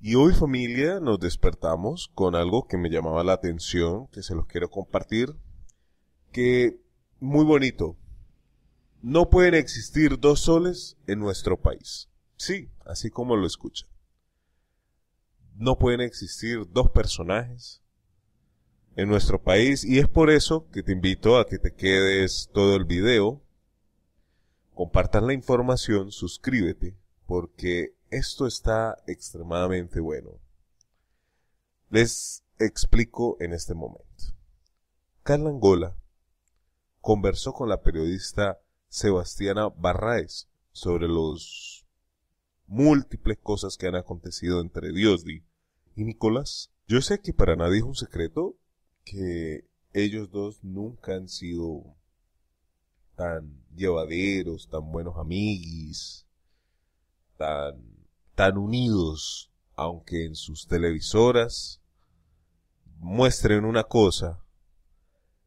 Y hoy familia nos despertamos con algo que me llamaba la atención, que se los quiero compartir, que muy bonito. No pueden existir dos soles en nuestro país. Sí, así como lo escuchan. No pueden existir dos personajes en nuestro país y es por eso que te invito a que te quedes todo el video, Compartan la información, suscríbete, porque esto está extremadamente bueno. Les explico en este momento. Carla Angola conversó con la periodista Sebastiana Barraez sobre los múltiples cosas que han acontecido entre Diosdi y Nicolás. Yo sé que para nadie es un secreto que ellos dos nunca han sido tan llevaderos, tan buenos amiguis, tan tan unidos, aunque en sus televisoras muestren una cosa,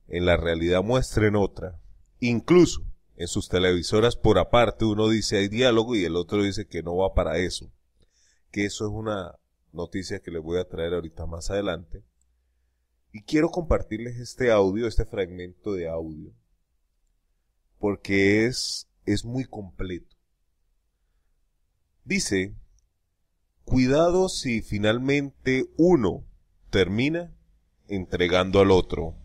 en la realidad muestren otra, incluso en sus televisoras por aparte uno dice hay diálogo y el otro dice que no va para eso, que eso es una noticia que les voy a traer ahorita más adelante. Y quiero compartirles este audio, este fragmento de audio, porque es, es muy completo. Dice cuidado si finalmente uno termina entregando al otro.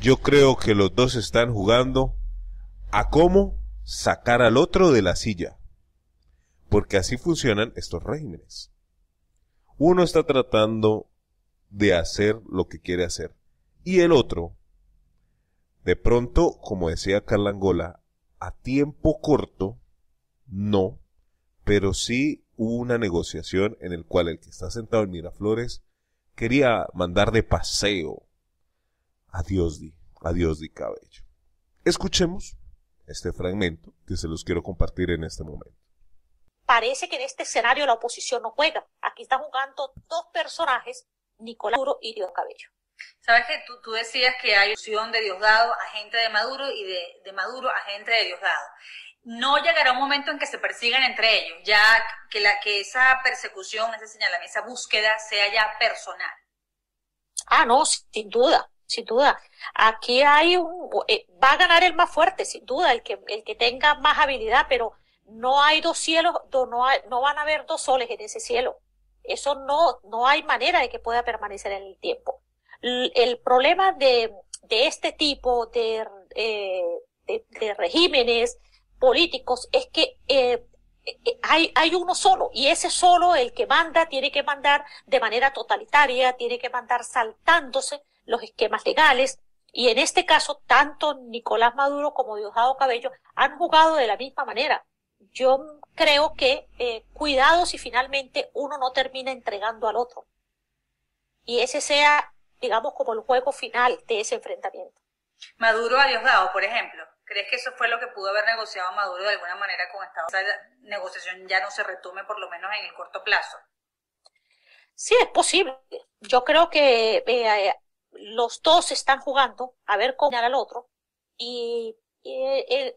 Yo creo que los dos están jugando a cómo sacar al otro de la silla. Porque así funcionan estos regímenes. Uno está tratando de hacer lo que quiere hacer. Y el otro, de pronto, como decía Angola, a tiempo corto, no, pero sí una negociación en el cual el que está sentado en Miraflores quería mandar de paseo a Diosdi, a Diosdi Cabello. Escuchemos este fragmento que se los quiero compartir en este momento. Parece que en este escenario la oposición no juega. Aquí están jugando dos personajes, Nicolás Maduro y Dios Cabello. Sabes que tú, decías que hay opción de Diosdado a gente de Maduro y de, de Maduro a gente de Diosdado no llegará un momento en que se persigan entre ellos, ya que, la, que esa persecución, esa señalamiento, esa búsqueda sea ya personal. Ah, no, sin duda, sin duda. Aquí hay un, eh, va a ganar el más fuerte, sin duda, el que, el que tenga más habilidad, pero no hay dos cielos, no, no van a haber dos soles en ese cielo. Eso no, no hay manera de que pueda permanecer en el tiempo. El, problema de, este tipo de, eh, de, de regímenes, políticos es que eh, eh, hay, hay uno solo y ese solo, el que manda, tiene que mandar de manera totalitaria, tiene que mandar saltándose los esquemas legales. Y en este caso, tanto Nicolás Maduro como Diosdado Cabello han jugado de la misma manera. Yo creo que eh, cuidado si finalmente uno no termina entregando al otro. Y ese sea, digamos, como el juego final de ese enfrentamiento. Maduro a Diosdado, por ejemplo. ¿Crees que eso fue lo que pudo haber negociado Maduro de alguna manera con Estados Unidos? Esa negociación ya no se retome, por lo menos en el corto plazo. Sí, es posible. Yo creo que eh, eh, los dos están jugando a ver cómo al otro. Y eh,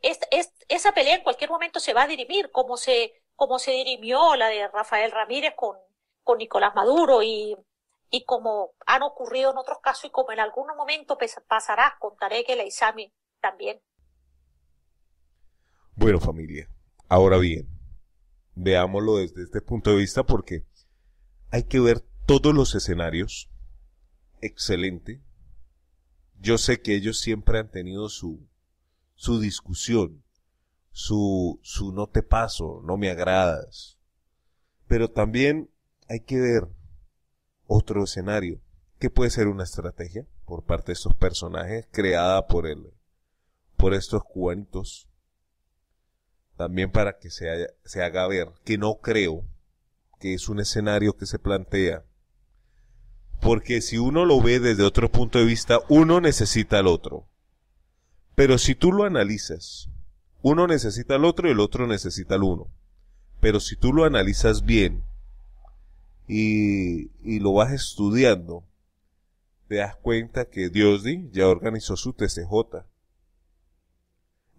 esa pelea en cualquier momento se va a dirimir, como se, como se dirimió la de Rafael Ramírez con, con Nicolás Maduro y, como han ocurrido en otros casos y como en algún momento pasará con que la Isami también bueno, familia, ahora bien, veámoslo desde este punto de vista porque hay que ver todos los escenarios. Excelente. Yo sé que ellos siempre han tenido su, su discusión, su, su no te paso, no me agradas. Pero también hay que ver otro escenario, que puede ser una estrategia por parte de estos personajes creada por el, por estos cubanitos también para que se, haga ver que no creo que es un escenario que se plantea. Porque si uno lo ve desde otro punto de vista, uno necesita al otro. Pero si tú lo analizas, uno necesita al otro y el otro necesita al uno. Pero si tú lo analizas bien y, y lo vas estudiando, te das cuenta que Dios ya organizó su TCJ.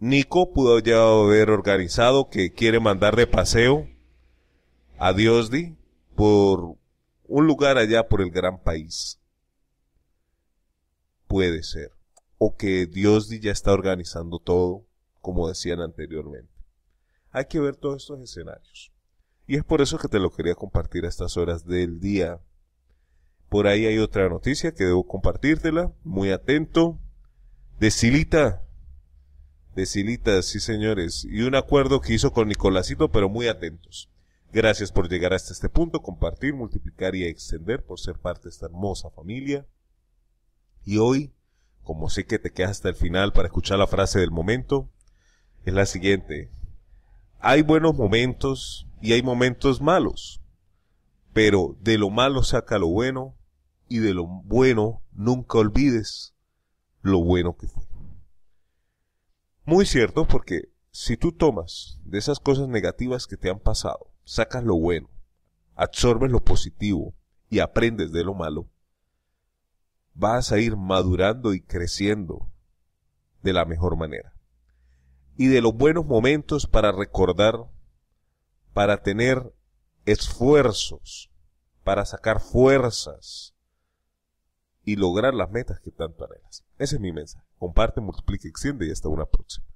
Nico pudo ya haber organizado que quiere mandar de paseo a Diosdi por un lugar allá por el gran país. Puede ser. O que Diosdi ya está organizando todo, como decían anteriormente. Hay que ver todos estos escenarios. Y es por eso que te lo quería compartir a estas horas del día. Por ahí hay otra noticia que debo compartírtela. Muy atento. De Silita, de Silitas, sí señores, y un acuerdo que hizo con Nicolásito, pero muy atentos. Gracias por llegar hasta este punto, compartir, multiplicar y extender por ser parte de esta hermosa familia. Y hoy, como sé que te quedas hasta el final para escuchar la frase del momento, es la siguiente. Hay buenos momentos y hay momentos malos, pero de lo malo saca lo bueno y de lo bueno nunca olvides lo bueno que fue. Muy cierto porque si tú tomas de esas cosas negativas que te han pasado, sacas lo bueno, absorbes lo positivo y aprendes de lo malo, vas a ir madurando y creciendo de la mejor manera. Y de los buenos momentos para recordar, para tener esfuerzos, para sacar fuerzas, y lograr las metas que tanto anhelas. Ese es mi mensaje. Comparte, multiplica, extiende y hasta una próxima.